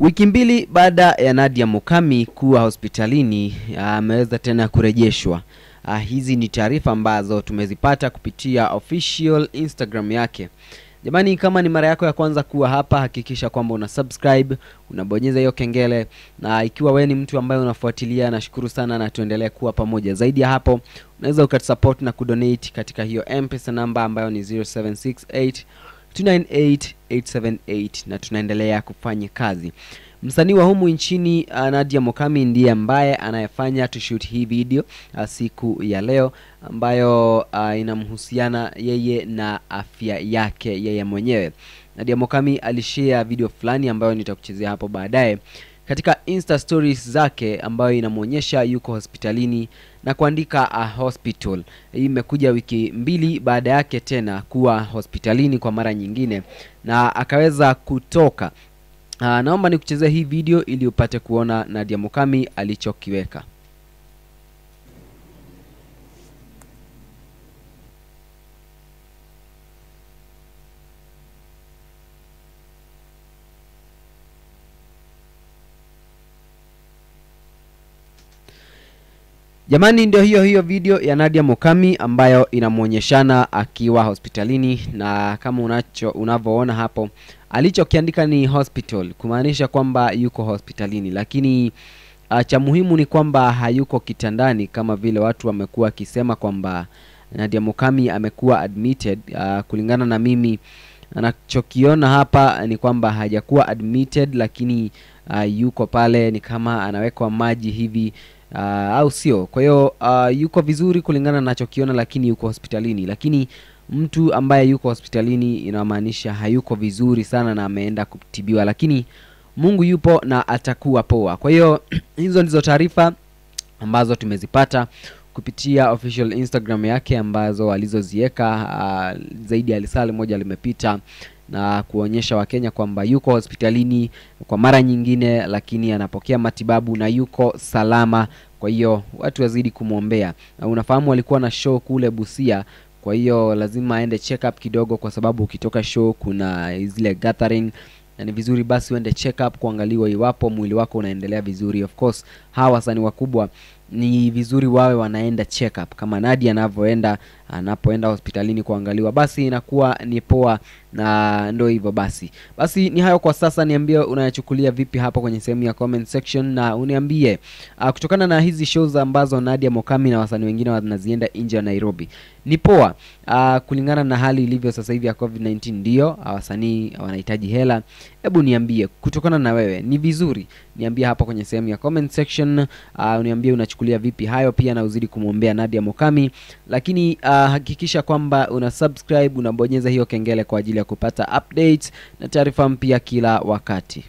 Wiki mbili baada ya Nadia Mukami kuwa hospitalini ameweza tena kurejeshwa. Ah, hizi ni taarifa ambazo tumezipata kupitia official Instagram yake. Jamani, kama ni mara yako ya kwanza kuwa hapa, hakikisha kwamba una subscribe, unabonyeza hiyo kengele, na ikiwa we ni mtu ambaye unafuatilia, nashukuru sana na tuendelee kuwa pamoja. Zaidi ya hapo, unaweza ukatusupport na kudonate katika hiyo M-Pesa namba ambayo ni 0768 298 878 na tunaendelea kufanya kazi. Msanii wa humu nchini uh, Nadia Mokami ndiye ambaye anayefanya tushoot hii video uh, siku ya leo ambayo uh, inamhusiana yeye na afya yake yeye mwenyewe. Nadia Mokami alishare video fulani ambayo nitakuchezea hapo baadaye katika Insta stories zake ambayo inamwonyesha yuko hospitalini na kuandika a ah, hospital. Hii imekuja wiki mbili baada yake tena kuwa hospitalini kwa mara nyingine na akaweza kutoka. Aa, ah, naomba nikuchezee hii video ili upate kuona Nadia Mukami alichokiweka. Jamani, ndio hiyo hiyo video ya Nadia Mukami ambayo inamwonyeshana akiwa hospitalini, na kama unacho unavyoona hapo alichokiandika ni hospital, kumaanisha kwamba yuko hospitalini, lakini ah, cha muhimu ni kwamba hayuko kitandani kama vile watu wamekuwa akisema kwamba Nadia Mukami amekuwa admitted. Uh, kulingana na mimi anachokiona hapa ni kwamba hajakuwa admitted, lakini uh, yuko pale ni kama anawekwa maji hivi uh, au sio? Kwa hiyo uh, yuko vizuri kulingana nachokiona, lakini yuko hospitalini. Lakini mtu ambaye yuko hospitalini inamaanisha hayuko vizuri sana na ameenda kutibiwa, lakini Mungu yupo na atakuwa poa. Kwa hiyo hizo ndizo taarifa ambazo tumezipata kupitia official Instagram yake ambazo alizoziweka uh, zaidi ya lisali moja limepita na kuonyesha Wakenya kwamba yuko hospitalini kwa mara nyingine, lakini anapokea matibabu na yuko salama. Kwa hiyo watu wazidi kumwombea. Na unafahamu walikuwa na show kule Busia, kwa hiyo lazima aende check up kidogo, kwa sababu ukitoka show kuna zile gathering na ni vizuri basi uende check up kuangaliwa iwapo mwili wako unaendelea vizuri. Of course hawa sani wakubwa ni vizuri wawe wanaenda check up kama Nadia anavyoenda anapoenda hospitalini kuangaliwa, basi inakuwa ni poa na ndo hivyo basi. Basi ni hayo kwa sasa, niambie unayachukulia vipi hapo kwenye sehemu ya comment section, na uniambie uh, kutokana na hizi shows ambazo Nadia Mokami na wasanii wengine wanazienda nje ya Nairobi ni poa uh, kulingana na hali ilivyo sasa hivi ya COVID-19, ndio ah, wasanii wanahitaji hela. Hebu niambie kutokana na wewe, ni vizuri niambie hapo kwenye sehemu ya comment section uh, uniambie unachukulia unachukulia vipi hayo pia na uzidi kumwombea Nadia Mokami, lakini uh, hakikisha kwamba una subscribe unabonyeza hiyo kengele kwa ajili ya kupata updates na taarifa mpya kila wakati.